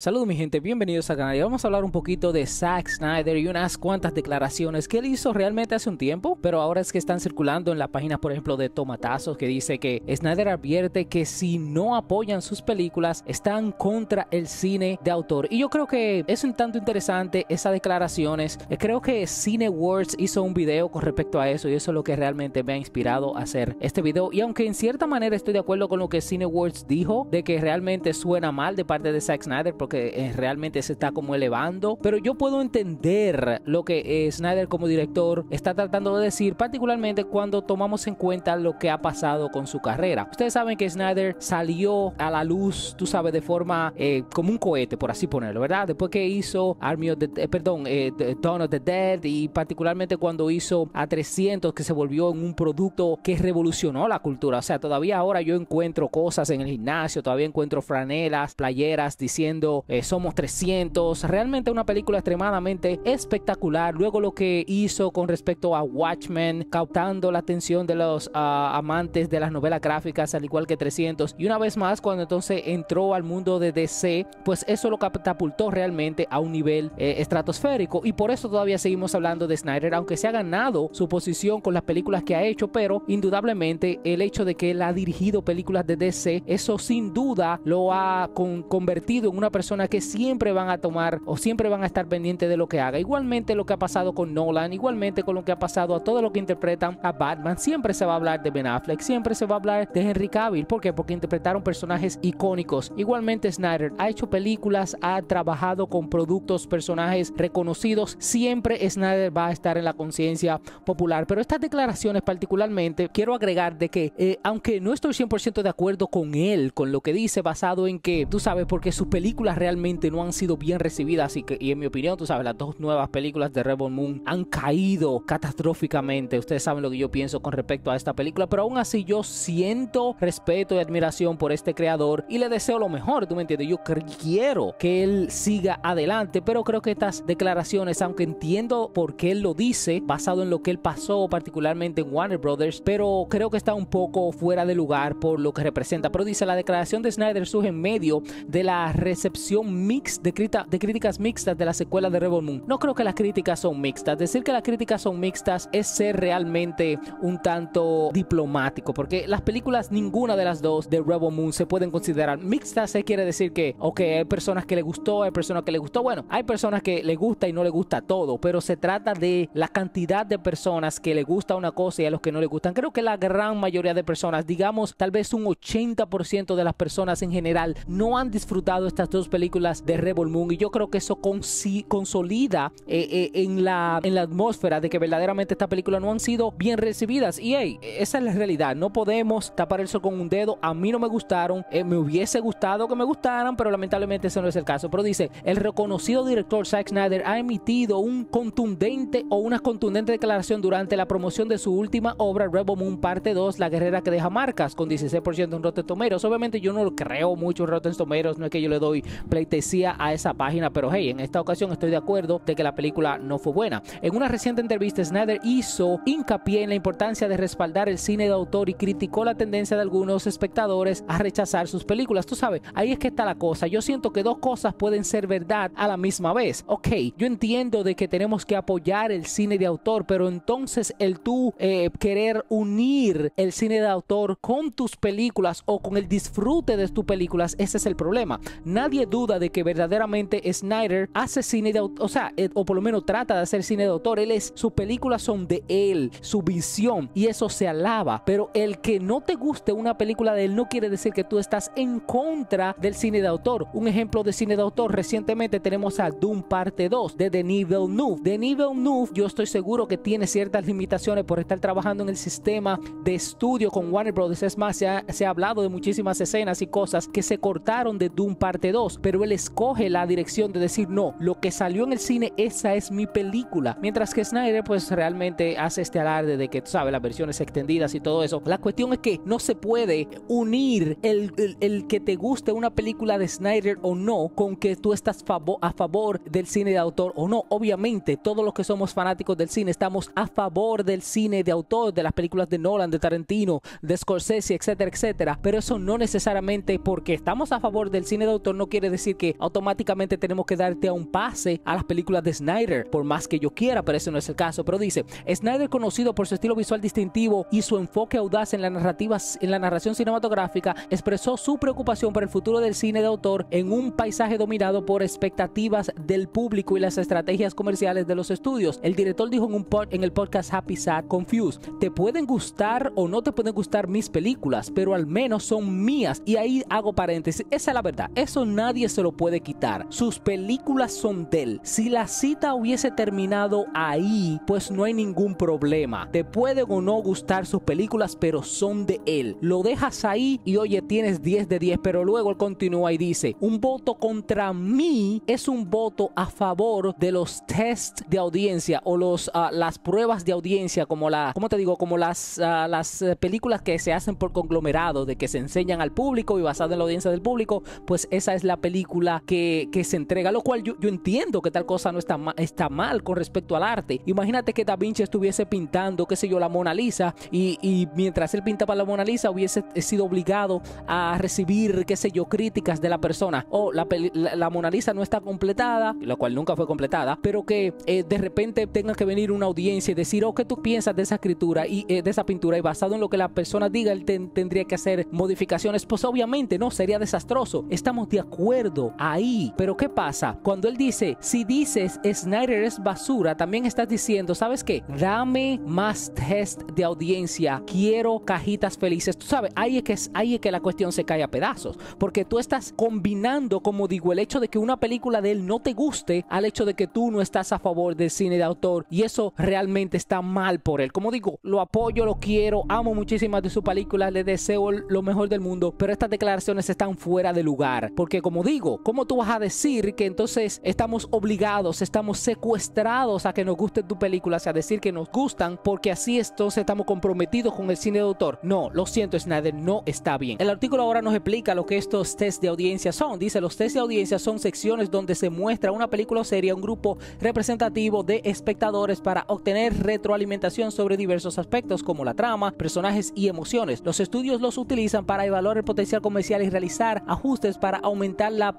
Saludos mi gente, bienvenidos al canal y vamos a hablar un poquito de Zack Snyder y unas cuantas declaraciones que él hizo realmente hace un tiempo, pero ahora es que están circulando en la página por ejemplo de Tomatazos que dice que Snyder advierte que si no apoyan sus películas están contra el cine de autor y yo creo que es un tanto interesante esas declaraciones, eh, creo que Cinewords hizo un video con respecto a eso y eso es lo que realmente me ha inspirado a hacer este video y aunque en cierta manera estoy de acuerdo con lo que Cinewords dijo de que realmente suena mal de parte de Zack Snyder que eh, realmente se está como elevando. Pero yo puedo entender lo que eh, Snyder como director está tratando de decir, particularmente cuando tomamos en cuenta lo que ha pasado con su carrera. Ustedes saben que Snyder salió a la luz, tú sabes, de forma eh, como un cohete, por así ponerlo, ¿verdad? Después que hizo Army of the, perdón, eh, Dawn of the Dead y particularmente cuando hizo A300 que se volvió en un producto que revolucionó la cultura. O sea, todavía ahora yo encuentro cosas en el gimnasio, todavía encuentro franelas, playeras diciendo eh, Somos 300, realmente una película extremadamente espectacular. Luego lo que hizo con respecto a Watchmen, captando la atención de los ah, amantes de las novelas gráficas, al igual que 300. Y una vez más, cuando entonces entró al mundo de DC, pues eso lo catapultó realmente a un nivel eh, estratosférico. Y por eso todavía seguimos hablando de Snyder, aunque se ha ganado su posición con las películas que ha hecho, pero indudablemente el hecho de que él ha dirigido películas de DC, eso sin duda lo ha convertido en una persona que siempre van a tomar o siempre van a estar pendientes de lo que haga. Igualmente lo que ha pasado con Nolan, igualmente con lo que ha pasado a todo lo que interpretan a Batman, siempre se va a hablar de Ben Affleck, siempre se va a hablar de Henry Cavill. ¿Por qué? Porque interpretaron personajes icónicos. Igualmente Snyder ha hecho películas, ha trabajado con productos, personajes reconocidos. Siempre Snyder va a estar en la conciencia popular. Pero estas declaraciones particularmente quiero agregar de que eh, aunque no estoy 100% de acuerdo con él, con lo que dice basado en que tú sabes porque sus películas realmente no han sido bien recibidas y, en mi opinión, tú sabes, las dos nuevas películas de Rebel Moon han caído catastróficamente. Ustedes saben lo que yo pienso con respecto a esta película, pero aún así yo siento respeto y admiración por este creador y le deseo lo mejor, ¿tú me entiendes? Yo quiero que él siga adelante, pero creo que estas declaraciones, aunque entiendo por qué él lo dice, basado en lo que él pasó particularmente en Warner Brothers, pero creo que está un poco fuera de lugar por lo que representa. Pero dice, la declaración de Snyder surge en medio de la recepción mix de, de críticas mixtas de la secuela de Rebel Moon. No creo que las críticas son mixtas. Decir que las críticas son mixtas es ser realmente un tanto diplomático, porque las películas, ninguna de las dos de Rebel Moon se pueden considerar mixtas. Se quiere decir que, ok, hay personas que le gustó, hay personas que le gustó. Bueno, hay personas que le gusta y no le gusta todo, pero se trata de la cantidad de personas que le gusta una cosa y a los que no le gustan. Creo que la gran mayoría de personas, digamos, tal vez un 80% de las personas en general, no han disfrutado estas dos películas de Rebel Moon y yo creo que eso consolida eh, eh, en, la, en la atmósfera de que verdaderamente estas películas no han sido bien recibidas y esa es la realidad, no podemos tapar el sol con un dedo, a mí no me gustaron, eh, me hubiese gustado que me gustaran, pero lamentablemente ese no es el caso, pero dice, el reconocido director Zack Snyder ha emitido un contundente o una contundente declaración durante la promoción de su última obra Rebel Moon parte 2, La guerrera que deja marcas con 16% en Rotten Tomeros, obviamente yo no lo creo mucho en Rotten Tomeros, no es que yo le doy pleitesía a esa página, pero hey, en esta ocasión estoy de acuerdo de que la película no fue buena. En una reciente entrevista, Snyder hizo hincapié en la importancia de respaldar el cine de autor y criticó la tendencia de algunos espectadores a rechazar sus películas. Tú sabes, ahí es que está la cosa. Yo siento que dos cosas pueden ser verdad a la misma vez. Ok, yo entiendo de que tenemos que apoyar el cine de autor, pero entonces el tú eh, querer unir el cine de autor con tus películas o con el disfrute de tus películas, ese es el problema. Nadie duda de que verdaderamente Snyder hace cine de autor, o sea, eh, o por lo menos trata de hacer cine de autor. Él es, sus películas son de él, su visión, y eso se alaba. Pero el que no te guste una película de él no quiere decir que tú estás en contra del cine de autor. Un ejemplo de cine de autor, recientemente tenemos a Doom Parte 2 de Denis The Denis Villeneuve, yo estoy seguro que tiene ciertas limitaciones por estar trabajando en el sistema de estudio con Warner Brothers. Es más, se ha, se ha hablado de muchísimas escenas y cosas que se cortaron de Doom Parte 2 pero él escoge la dirección de decir, no, lo que salió en el cine, esa es mi película. Mientras que Snyder pues realmente hace este alarde de que, tú sabes, las versiones extendidas y todo eso. La cuestión es que no se puede unir el, el, que te guste una película de Snyder o no con que tú estás a favor del cine de autor o no. Obviamente, todos los que somos fanáticos del cine estamos a favor del cine de autor, de las películas de Nolan, de Tarantino, de Scorsese, etcétera, etcétera. Pero eso no necesariamente porque estamos a favor del cine de autor no quiere decir que automáticamente tenemos que darte a un pase a las películas de Snyder, por más que yo quiera, pero ese no es el caso. Pero dice, Snyder conocido por su estilo visual distintivo y su enfoque audaz en la narrativa, en la narración cinematográfica, expresó su preocupación por el futuro del cine de autor en un paisaje dominado por expectativas del público y las estrategias comerciales de los estudios. El director dijo en, un en el podcast Happy Sad Confused, te pueden gustar o no te pueden gustar mis películas, pero al menos son mías. Y ahí hago paréntesis, esa es la verdad, eso nadie se lo puede quitar. Sus películas son de él. Si la cita hubiese terminado ahí, pues no hay ningún problema. Te puede o no gustar sus películas, pero son de él. Lo dejas ahí y oye, tienes 10 de 10, pero luego él continúa y dice, un voto contra mí es un voto a favor de los test de audiencia o los, ah, las pruebas de audiencia, como la, como te digo? Como las, ah, las eh, películas que se hacen por conglomerado, de que se enseñan al público y basado en la audiencia del público, pues esa es la película película que, se entrega, lo cual yo, entiendo que tal cosa no está, está mal con respecto al arte. Imagínate que Da Vinci estuviese pintando, qué sé yo, la Mona Lisa y, y mientras él pintaba la Mona Lisa hubiese sido obligado a recibir, qué sé yo, críticas de la persona. O la, la, Mona Lisa no está completada, lo cual nunca fue completada, pero que eh, de repente tenga que venir una audiencia y decir, oh, ¿qué tú piensas de esa escritura y eh, de esa pintura? Y basado en lo que la persona diga, él tendría que hacer modificaciones. Pues obviamente no, sería desastroso. Estamos de acuerdo ahí. Pero ¿qué pasa? Cuando él dice, si dices Snyder es basura, también estás diciendo, ¿sabes qué? Dame más test de audiencia, quiero cajitas felices. Tú sabes, ahí es que, ahí es que la cuestión se cae a pedazos, porque tú estás combinando, como digo, el hecho de que una película de él no te guste al hecho de que tú no estás a favor del cine de autor y eso realmente está mal por él. Como digo, lo apoyo, lo quiero, amo muchísimas de sus películas, le deseo lo mejor del mundo, pero estas declaraciones están fuera de lugar, porque como digo, ¿cómo tú vas a decir que entonces estamos obligados, estamos secuestrados a que nos gusten tus películas, a decir que nos gustan, porque así entonces estamos comprometidos con el cine de autor? No, lo siento Snyder, no está bien. El artículo ahora nos explica lo que estos test de audiencia son. Dice, los test de audiencia son secciones donde se muestra una película o serie a un grupo representativo de espectadores para obtener retroalimentación sobre diversos aspectos como la trama, personajes y emociones. Los estudios los utilizan para evaluar el potencial comercial y realizar ajustes para aumentar la,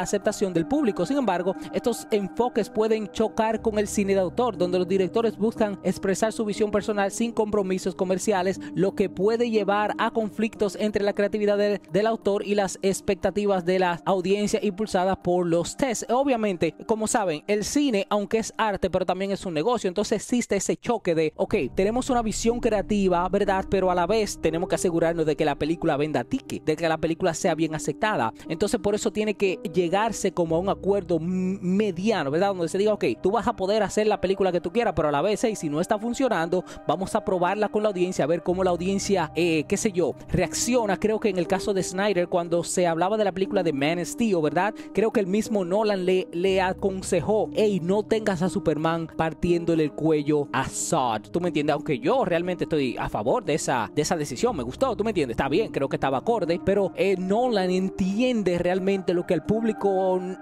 aceptación del público. Sin embargo, estos enfoques pueden chocar con el cine de autor, donde los directores buscan expresar su visión personal sin compromisos comerciales, lo que puede llevar a conflictos entre la creatividad del autor y las expectativas de la audiencia impulsadas por los test, Obviamente, como saben, el cine, aunque es arte, pero también es un negocio, entonces existe ese choque de, ok, tenemos una visión creativa, ¿verdad? Pero a la vez tenemos que asegurarnos de que la película venda ticket, de que la película sea bien aceptada. Entonces, por eso tiene que llegarse como a un acuerdo mediano, ¿verdad? Donde se diga, ok, tú vas a poder hacer la película que tú quieras, pero a la vez, si no está funcionando, vamos a probarla con la audiencia, a ver cómo la audiencia, eh, qué sé yo, reacciona. Creo que en el caso de Snyder, cuando se hablaba de la película de Man Steel, ¿verdad? Creo que el mismo Nolan le, le aconsejó, hey, no tengas a Superman partiéndole el cuello a Zod. ¿Tú me entiendes? Aunque yo realmente estoy a favor de esa, de esa decisión, me gustó, ¿tú me entiendes? Está bien, creo que estaba acorde, pero eh, Nolan entiende realmente lo que el público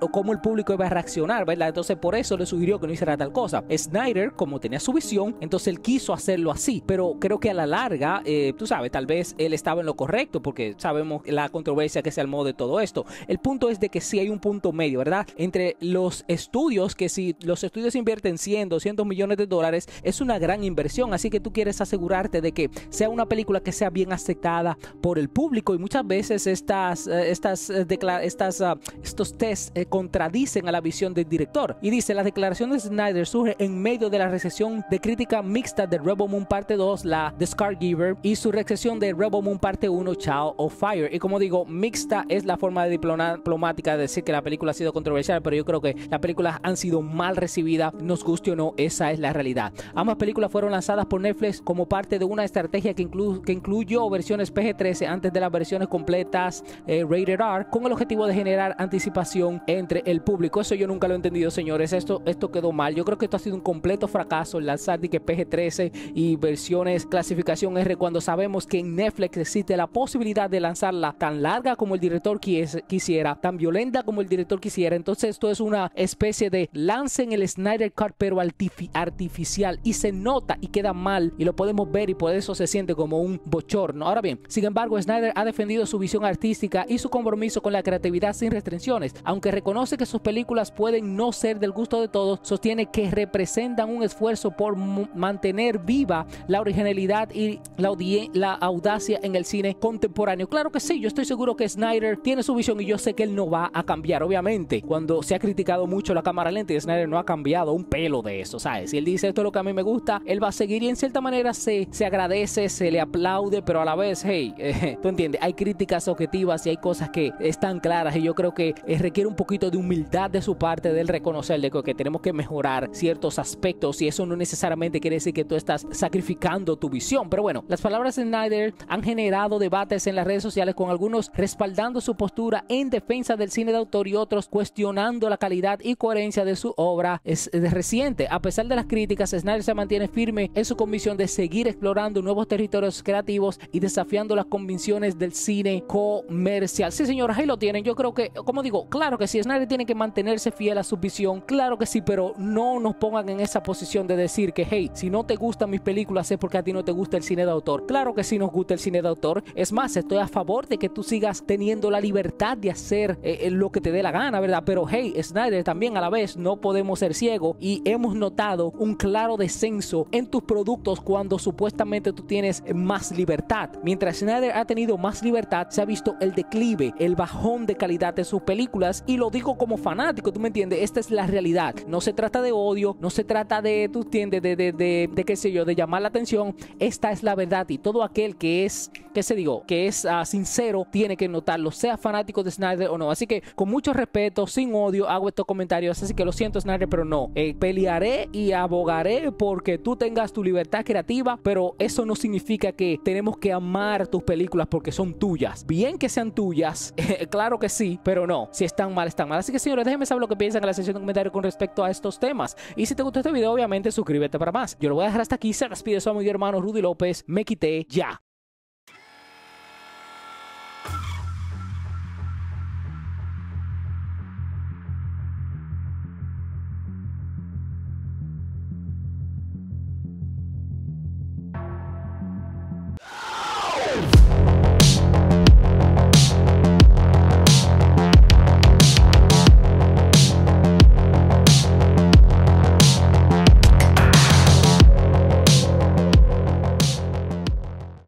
o cómo el público iba a reaccionar, ¿verdad? Entonces por eso le sugirió que no hiciera tal cosa. Snyder, como tenía su visión, entonces él quiso hacerlo así, pero creo que a la larga, eh, tú sabes, tal vez él estaba en lo correcto porque sabemos la controversia que se armó de todo esto. El punto es de que sí hay un punto medio, ¿verdad? Entre los estudios, que si los estudios invierten 100, 200 millones de dólares, es una gran inversión, así que tú quieres asegurarte de que sea una película que sea bien aceptada por el público y muchas veces estas, eh, estas, eh, estas Ah, estos tests eh, contradicen a la visión del director. Y dice, la declaración de Snyder surge en medio de la recesión de crítica mixta de Rebel Moon Parte 2, la The Scargiver, y su recesión de Rebel Moon Parte 1, Child of Fire. Y como digo, mixta es la forma de diplomática de decir que la película ha sido controversial, pero yo creo que las películas han sido mal recibidas, nos guste o no, esa es la realidad. Ambas películas fueron lanzadas por Netflix como parte de una estrategia que, incluyó versiones PG-13 antes de las versiones completas eh, Rated R, con el objetivo de generar anticipación entre el público. Eso yo nunca lo he entendido, señores. Esto, esto quedó mal. Yo creo que esto ha sido un completo fracaso el lanzar que PG-13 y versiones clasificación R cuando sabemos que en Netflix existe la posibilidad de lanzarla tan larga como el director quisiera, tan violenta como el director quisiera. Entonces esto es una especie de lance en el Snyder Cut pero artificial y se nota y queda mal y lo podemos ver y por eso se siente como un bochorno. Ahora bien, sin embargo, Snyder ha defendido su visión artística y su compromiso con la creatividad sin restricciones. Aunque reconoce que sus películas pueden no ser del gusto de todos, sostiene que representan un esfuerzo por mantener viva la originalidad y la, la audacia en el cine contemporáneo. Claro que sí, yo estoy seguro que Snyder tiene su visión y yo sé que él no va a cambiar, obviamente. Cuando se ha criticado mucho la cámara lenta y Snyder no ha cambiado un pelo de eso, ¿sabes? Si él dice esto es lo que a mí me gusta, él va a seguir y en cierta manera se, se agradece, se le aplaude, pero a la vez, hey, eh, tú entiendes, hay críticas objetivas y hay cosas que están claras yo creo que eh, requiere un poquito de humildad de su parte, del reconocer de que tenemos que mejorar ciertos aspectos y eso no necesariamente quiere decir que tú estás sacrificando tu visión. Pero bueno, las palabras de Snyder han generado debates en las redes sociales con algunos respaldando su postura en defensa del cine de autor y otros cuestionando la calidad y coherencia de su obra es, reciente. A pesar de las críticas, Snyder se mantiene firme en su convicción de seguir explorando nuevos territorios creativos y desafiando las convicciones del cine comercial. Sí, señor, ahí lo tienen. Yo creo que, como digo, claro que sí, Snyder tiene que mantenerse fiel a su visión, claro que sí, pero no nos pongan en esa posición de decir que, hey, si no te gustan mis películas es porque a ti no te gusta el cine de autor. Claro que sí nos gusta el cine de autor. Es más, estoy a favor de que tú sigas teniendo la libertad de hacer eh, eh, lo que te dé la gana, ¿verdad? Pero, hey, Snyder, también a la vez no podemos ser ciegos y hemos notado un claro descenso en tus productos cuando supuestamente tú tienes más libertad. Mientras Snyder ha tenido más libertad, se ha visto el declive, el bajón de calidad de sus películas y lo digo como fanático, ¿tú me entiendes? Esta es la realidad. No se trata de odio, no se trata de, tú entiendes, de, de, de, qué sé yo, de llamar la atención. Esta es la verdad y todo aquel que es, Que se digo, que es ah, sincero, tiene que notarlo, sea fanático de Snyder o no. Así que con mucho respeto, sin odio, hago estos comentarios. Así que lo siento Snyder, pero no. Eh, pelearé y abogaré porque tú tengas tu libertad creativa, pero eso no significa que tenemos que amar tus películas porque son tuyas. Bien que sean tuyas, claro que sí Sí, pero no, si están mal, están mal. Así que señores, déjenme saber lo que piensan en la sección de comentarios con respecto a estos temas. Y si te gustó este video, obviamente suscríbete para más. Yo lo voy a dejar hasta aquí, se despide su amigo mi hermano Rudy López, me quité ya.